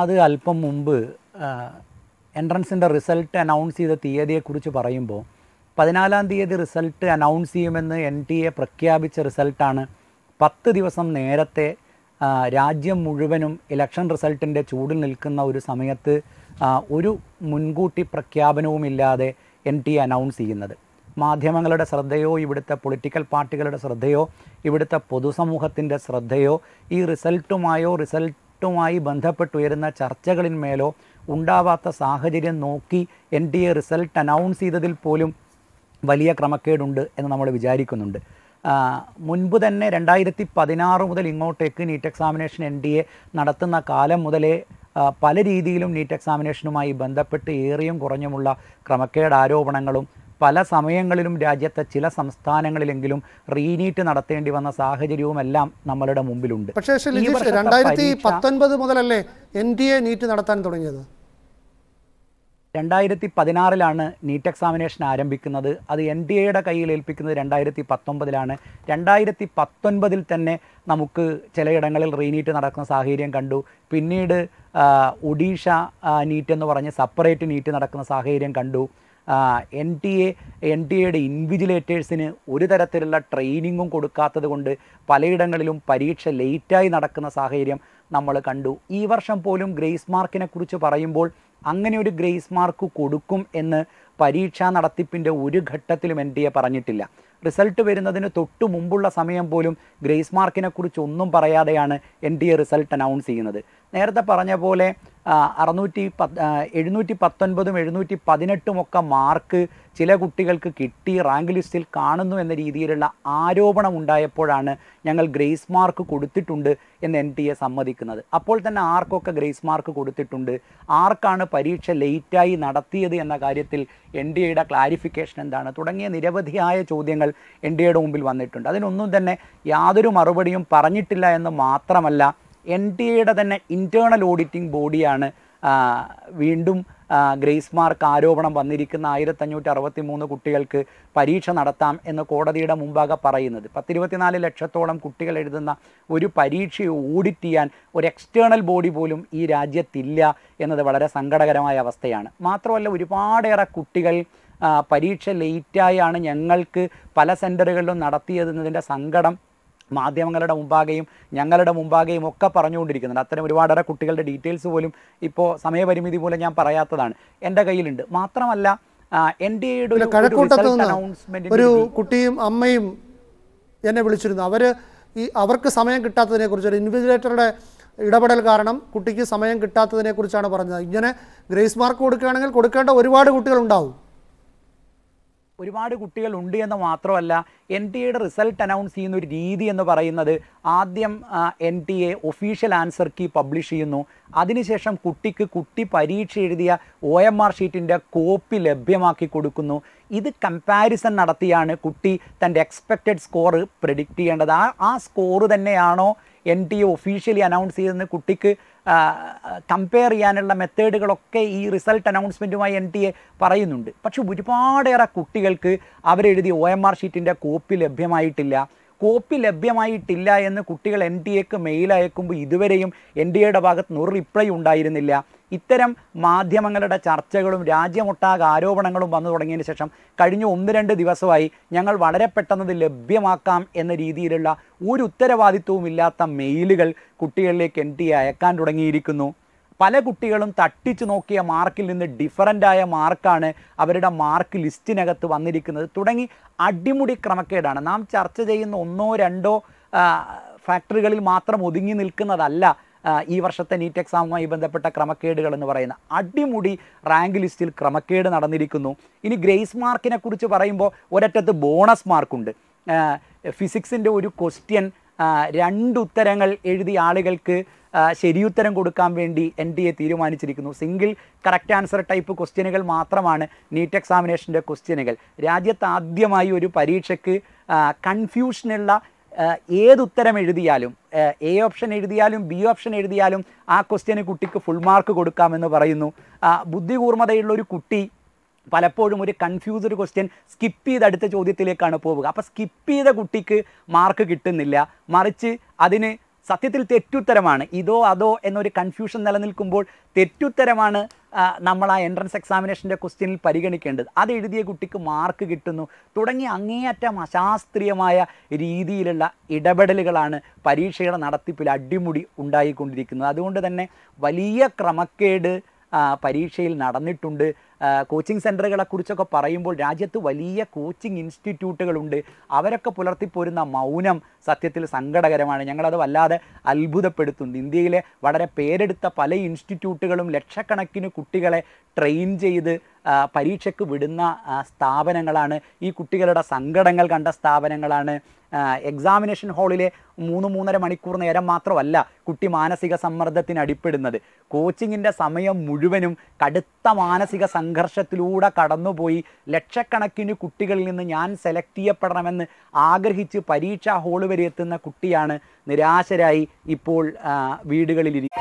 അത് അല്പം മുമ്പ് എൻട്രൻസിൻ്റെ റിസൾട്ട് അനൗൺസ് ചെയ്ത തീയതിയെക്കുറിച്ച് പറയുമ്പോൾ പതിനാലാം തീയതി റിസൾട്ട് അനൗൺസ് ചെയ്യുമെന്ന് എൻ ടി എ പ്രഖ്യാപിച്ച റിസൾട്ടാണ് പത്ത് ദിവസം നേരത്തെ രാജ്യം മുഴുവനും ഇലക്ഷൻ റിസൾട്ടിൻ്റെ ചൂടിൽ നിൽക്കുന്ന ഒരു സമയത്ത് ഒരു മുൻകൂട്ടി പ്രഖ്യാപനവുമില്ലാതെ എൻ ടി എ അനൗൺസ് ചെയ്യുന്നത് മാധ്യമങ്ങളുടെ ശ്രദ്ധയോ ഇവിടുത്തെ പൊളിറ്റിക്കൽ പാർട്ടികളുടെ ശ്രദ്ധയോ ഇവിടുത്തെ പൊതുസമൂഹത്തിൻ്റെ ശ്രദ്ധയോ ഈ റിസൾട്ടുമായോ റിസൾട്ട് വോട്ടുമായി ബന്ധപ്പെട്ടുയരുന്ന ചർച്ചകളിന്മേലോ ഉണ്ടാവാത്ത സാഹചര്യം നോക്കി N D A result announce ചെയ്തതിൽ പോലും വലിയ ക്രമക്കേടുണ്ട് എന്ന് നമ്മൾ വിചാരിക്കുന്നുണ്ട് മുൻപ് തന്നെ രണ്ടായിരത്തി പതിനാറ് മുതൽ ഇങ്ങോട്ടേക്ക് NEET examination N D A നടത്തുന്ന കാലം മുതലേ പല രീതിയിലും നീറ്റ് എക്സാമിനേഷനുമായി ബന്ധപ്പെട്ട് ഏറിയും കുറഞ്ഞുമുള്ള ക്രമക്കേട് ആരോപണങ്ങളും പല സമയങ്ങളിലും രാജ്യത്തെ ചില സംസ്ഥാനങ്ങളിലെങ്കിലും റീനീറ്റ് നടത്തേണ്ടി വന്ന സാഹചര്യവുമെല്ലാം നമ്മളുടെ മുമ്പിലുണ്ട് പക്ഷേ രണ്ടായിരത്തി പത്തൊൻപത് മുതലല്ലേ എൻ ഡി എ നീറ്റ് നടത്താൻ തുടങ്ങിയത് രണ്ടായിരത്തി പതിനാറിലാണ് നീറ്റ് എക്സാമിനേഷൻ ആരംഭിക്കുന്നത് അത് എൻ ഡി എയുടെ കയ്യിൽ ഏൽപ്പിക്കുന്നത് രണ്ടായിരത്തി പത്തൊമ്പതിലാണ് രണ്ടായിരത്തി പത്തൊൻപതിൽ തന്നെ നമുക്ക് ചിലയിടങ്ങളിൽ റീനീറ്റ് നടക്കുന്ന സാഹചര്യം കണ്ടു പിന്നീട് ഒഡീഷ നീറ്റ് എന്ന് പറഞ്ഞ് സെപ്പറേറ്റ് നീറ്റ് നടക്കുന്ന സാഹചര്യം കണ്ടു N T A N T എയുടെ ഇൻവിജിലേറ്റേഴ്സിന് ഒരു തരത്തിലുള്ള ട്രെയിനിങ്ങും കൊടുക്കാത്തത് കൊണ്ട് പലയിടങ്ങളിലും പരീക്ഷ ലേറ്റായി നടക്കുന്ന സാഹചര്യം നമ്മൾ കണ്ടു ഈ വർഷം പോലും ഗ്രേസ് മാർക്കിനെ കുറിച്ച് പറയുമ്പോൾ അങ്ങനെ ഒരു ഗ്രേസ് മാർക്ക് കൊടുക്കും എന്ന് പരീക്ഷാ നടത്തിപ്പിൻ്റെ ഒരു ഘട്ടത്തിലും എൻ ടി എ പറഞ്ഞിട്ടില്ല റിസൾട്ട് വരുന്നതിന് തൊട്ട് മുമ്പുള്ള സമയം പോലും ഗ്രേസ് മാർക്കിനെ കുറിച്ച് ഒന്നും പറയാതെയാണ് N T A result announce ചെയ്യുന്നത് നേരത്തെ പറഞ്ഞ പോലെ അറുന്നൂറ്റി പത്ത് എഴുന്നൂറ്റി പത്തൊൻപതും എഴുന്നൂറ്റി പതിനെട്ടും ഒക്കെ മാർക്ക് ചില കുട്ടികൾക്ക് കിട്ടി റാങ്ക് ലിസ്റ്റിൽ കാണുന്നു എന്ന രീതിയിലുള്ള ആരോപണം ഉണ്ടായപ്പോഴാണ് ഞങ്ങൾ ഗ്രേസ് മാർക്ക് കൊടുത്തിട്ടുണ്ട് എന്ന് എൻ ടി എ സമ്മതിക്കുന്നത് അപ്പോൾ തന്നെ ആർക്കൊക്കെ ഗ്രേസ് മാർക്ക് കൊടുത്തിട്ടുണ്ട് ആർക്കാണ് പരീക്ഷ ലേറ്റായി നടത്തിയത് എന്ന കാര്യത്തിൽ എൻ ഡി എയുടെ ക്ലാരിഫിക്കേഷൻ എന്താണ് തുടങ്ങിയ നിരവധിയായ ചോദ്യങ്ങൾ എൻ ഡി എയുടെ മുമ്പിൽ വന്നിട്ടുണ്ട് അതിനൊന്നും തന്നെ യാതൊരു മറുപടിയും പറഞ്ഞിട്ടില്ല എന്ന് മാത്രമല്ല എൻ ടി എയുടെ തന്നെ ഇൻറ്റേണൽ ഓഡിറ്റിംഗ് ബോഡിയാണ് വീണ്ടും ഗ്രേസ് മാർക്ക് ആരോപണം വന്നിരിക്കുന്ന ആയിരത്തഞ്ഞൂറ്റി അറുപത്തി മൂന്ന് കുട്ടികൾക്ക് പരീക്ഷ നടത്താം എന്ന് കോടതിയുടെ മുമ്പാകെ പറയുന്നത് പത്തിരുപത്തിനാല് ലക്ഷത്തോളം കുട്ടികൾ എഴുതുന്ന ഒരു പരീക്ഷയെ ഓഡിറ്റ് ചെയ്യാൻ ഒരു എക്സ്റ്റേണൽ ബോഡി പോലും ഈ രാജ്യത്തില്ല എന്നത് വളരെ സങ്കടകരമായ അവസ്ഥയാണ് മാത്രമല്ല ഒരുപാടേറെ കുട്ടികൾ പരീക്ഷ ലേറ്റായാണ് ഞങ്ങൾക്ക് പല സെൻറ്ററുകളിലും നടത്തിയതെന്നതിൻ്റെ സങ്കടം മാധ്യമങ്ങളുടെ മുമ്പാകെയും ഞങ്ങളുടെ മുമ്പാകെയും ഒക്കെ പറഞ്ഞുകൊണ്ടിരിക്കുന്നുണ്ട് അത്തരം ഒരുപാടേറെ കുട്ടികളുടെ ഡീറ്റെയിൽസ് പോലും ഇപ്പോൾ സമയപരിമിതി മൂലം ഞാൻ പറയാത്തതാണ് എൻ്റെ കയ്യിലുണ്ട് മാത്രമല്ല എൻ ഡി എയുടെ ഒരു കുട്ടിയും അമ്മയും എന്നെ വിളിച്ചിരുന്നു അവർ ഈ അവർക്ക് സമയം കിട്ടാത്തതിനെ കുറിച്ച് ഒരു ഇൻവിജിലേറ്ററുടെ ഇടപെടൽ കാരണം കുട്ടിക്ക് സമയം കിട്ടാത്തതിനെ കുറിച്ചാണ് പറഞ്ഞത് ഇങ്ങനെ ഗ്രേസ് മാർക്ക് കൊടുക്കുകയാണെങ്കിൽ കൊടുക്കേണ്ട ഒരുപാട് കുട്ടികളുണ്ടാവും ഒരുപാട് കുട്ടികളുണ്ട് എന്ന് മാത്രമല്ല എൻ ടി എയുടെ റിസൾട്ട് അനൗൺസ് ചെയ്യുന്ന ഒരു രീതി എന്ന് പറയുന്നത് ആദ്യം N T A official answer key publish ചെയ്യുന്നു അതിനുശേഷം കുട്ടിക്ക് കുട്ടി പരീക്ഷ എഴുതിയ ഒ എം ആർ ഷീറ്റിൻ്റെ കോപ്പി ലഭ്യമാക്കി കൊടുക്കുന്നു ഇത് കമ്പാരിസൺ നടത്തിയാണ് കുട്ടി തൻ്റെ എക്സ്പെക്റ്റഡ് സ്കോർ പ്രെഡിക്റ്റ് ചെയ്യേണ്ടത് ആ ആ സ്കോർ തന്നെയാണോ N T A officially announce ചെയ്തെന്ന് കുട്ടിക്ക് കമ്പയർ ചെയ്യാനുള്ള മെത്തേഡുകളൊക്കെ ഈ റിസൾട്ട് അനൗൺസ്മെൻറ്റുമായി എൻ ടി എ പറയുന്നുണ്ട് പക്ഷെ ഒരുപാടേറെ കുട്ടികൾക്ക് അവരെഴുതിയ ഒ എം ആർ ഷീറ്റിൻ്റെ കോപ്പി ലഭ്യമായിട്ടില്ല കോപ്പി ലഭ്യമായിട്ടില്ല എന്ന് കുട്ടികൾ എൻ ടി എക്ക് മെയിൽ അയക്കുമ്പോൾ ഇതുവരെയും എൻ ഡി എയുടെ ഭാഗത്ത് നിന്ന് ഒരു റിപ്ലൈ ഉണ്ടായിരുന്നില്ല ഇത്തരം മാധ്യമങ്ങളുടെ ചർച്ചകളും രാജ്യമൊട്ടാകെ ആരോപണങ്ങളും വന്നു തുടങ്ങിയതിന് ശേഷം കഴിഞ്ഞ ഒന്ന് രണ്ട് ദിവസമായി ഞങ്ങൾ വളരെ പെട്ടെന്ന് ലഭ്യമാക്കാം എന്ന രീതിയിലുള്ള ഒരു ഉത്തരവാദിത്വവും ഇല്ലാത്ത മെയിലുകൾ കുട്ടികളിലേക്ക് എൻ ടി അയക്കാൻ തുടങ്ങിയിരിക്കുന്നു പല കുട്ടികളും തട്ടിച്ചു നോക്കിയ മാർക്കിൽ നിന്ന് ഡിഫറൻ്റായ മാർക്കാണ് അവരുടെ മാർക്ക് ലിസ്റ്റിനകത്ത് വന്നിരിക്കുന്നത് തുടങ്ങി അടിമുടി ക്രമക്കേടാണ് നാം ചർച്ച ചെയ്യുന്ന ഒന്നോ രണ്ടോ ഫാക്ടറികളിൽ മാത്രം ഒതുങ്ങി നിൽക്കുന്നതല്ല ഈ വർഷത്തെ നീറ്റ് എക്സാമുമായി ബന്ധപ്പെട്ട ക്രമക്കേടുകൾ എന്ന് പറയുന്ന അടിമുടി റാങ്ക് ലിസ്റ്റിൽ ക്രമക്കേട് നടന്നിരിക്കുന്നു ഇനി ഗ്രേസ് മാർക്കിനെ കുറിച്ച് പറയുമ്പോൾ ഒരറ്റത്ത് ബോണസ് മാർക്കുണ്ട് ഫിസിക്സിൻ്റെ ഒരു ക്വസ്റ്റ്യൻ രണ്ട് ഉത്തരങ്ങൾ എഴുതിയ ആളുകൾക്ക് ശരിയുത്തരം കൊടുക്കാൻ വേണ്ടി എൻ ഡി എ തീരുമാനിച്ചിരിക്കുന്നു സിംഗിൾ കറക്റ്റ് ആൻസർ ടൈപ്പ് ക്വസ്റ്റ്യനുകൾ മാത്രമാണ് നീറ്റ് എക്സാമിനേഷൻ്റെ ക്വസ്റ്റ്യനുകൾ രാജ്യത്ത് ആദ്യമായി ഒരു പരീക്ഷയ്ക്ക് കൺഫ്യൂഷനുള്ള ഏത് ഉത്തരം എഴുതിയാലും എ ഓപ്ഷൻ എഴുതിയാലും ബി ഓപ്ഷൻ എഴുതിയാലും ആ ക്വസ്റ്റ്യന് കുട്ടിക്ക് ഫുൾ മാർക്ക് കൊടുക്കാമെന്ന് പറയുന്നു ബുദ്ധികൂർമ്മതയുള്ള ഒരു കുട്ടി പലപ്പോഴും ഒരു കൺഫ്യൂസ്ഡ് ക്വസ്റ്റ്യൻ സ്കിപ്പ് ചെയ്ത് അടുത്ത ചോദ്യത്തിലേക്കാണ് പോവുക അപ്പോൾ സ്കിപ്പ് ചെയ്ത കുട്ടിക്ക് മാർക്ക് കിട്ടുന്നില്ല മറിച്ച് അതിന് സത്യത്തിൽ തെറ്റുത്തരമാണ് ഇതോ അതോ എന്നൊരു കൺഫ്യൂഷൻ നിലനിൽക്കുമ്പോൾ തെറ്റുത്തരമാണ് നമ്മൾ ആ എൻട്രൻസ് എക്സാമിനേഷൻ്റെ ക്വസ്റ്റ്യനിൽ പരിഗണിക്കേണ്ടത് അത് എഴുതിയ കുട്ടിക്ക് മാർക്ക് കിട്ടുന്നു തുടങ്ങി അങ്ങേയറ്റം അശാസ്ത്രീയമായ രീതിയിലുള്ള ഇടപെടലുകളാണ് പരീക്ഷയുടെ നടത്തിപ്പിൽ അടിമുടി ഉണ്ടായിക്കൊണ്ടിരിക്കുന്നത് അതുകൊണ്ട് തന്നെ വലിയ ക്രമക്കേട് പരീക്ഷയിൽ നടന്നിട്ടുണ്ട് കോച്ചിങ് കുറിച്ചൊക്കെ പറയുമ്പോൾ രാജ്യത്ത് വലിയ കോച്ചിങ് ഇൻസ്റ്റിറ്റ്യൂട്ടുകളുണ്ട് അവരൊക്കെ പുലർത്തിപ്പോരുന്ന മൗനം സത്യത്തിൽ സങ്കടകരമാണ് ഞങ്ങളത് വല്ലാതെ അത്ഭുതപ്പെടുത്തുന്നു ഇന്ത്യയിലെ വളരെ പേരെടുത്ത പല ഇൻസ്റ്റിറ്റ്യൂട്ടുകളും ലക്ഷക്കണക്കിന് കുട്ടികളെ ട്രെയിൻ ചെയ്ത് പരീക്ഷയ്ക്ക് വിടുന്ന സ്ഥാപനങ്ങളാണ് ഈ കുട്ടികളുടെ സങ്കടങ്ങൾ കണ്ട സ്ഥാപനങ്ങളാണ് എക്സാമിനേഷൻ ഹാളിലെ മൂന്ന് മൂന്നര മണിക്കൂർ നേരം മാത്രമല്ല കുട്ടി മാനസിക സമ്മർദ്ദത്തിന് അടിപ്പെടുന്നത് കോച്ചിങ്ങിൻ്റെ സമയം മുഴുവനും കടുത്ത മാനസിക സംഘർഷത്തിലൂടെ കടന്നുപോയി ലക്ഷക്കണക്കിന് കുട്ടികളിൽ നിന്ന് ഞാൻ സെലക്ട് ചെയ്യപ്പെടണമെന്ന് ആഗ്രഹിച്ച് പരീക്ഷാ ഹാൾ വരെ എത്തുന്ന കുട്ടിയാണ് നിരാശരായി ഇപ്പോൾ വീടുകളിലിരിക്കുന്നത്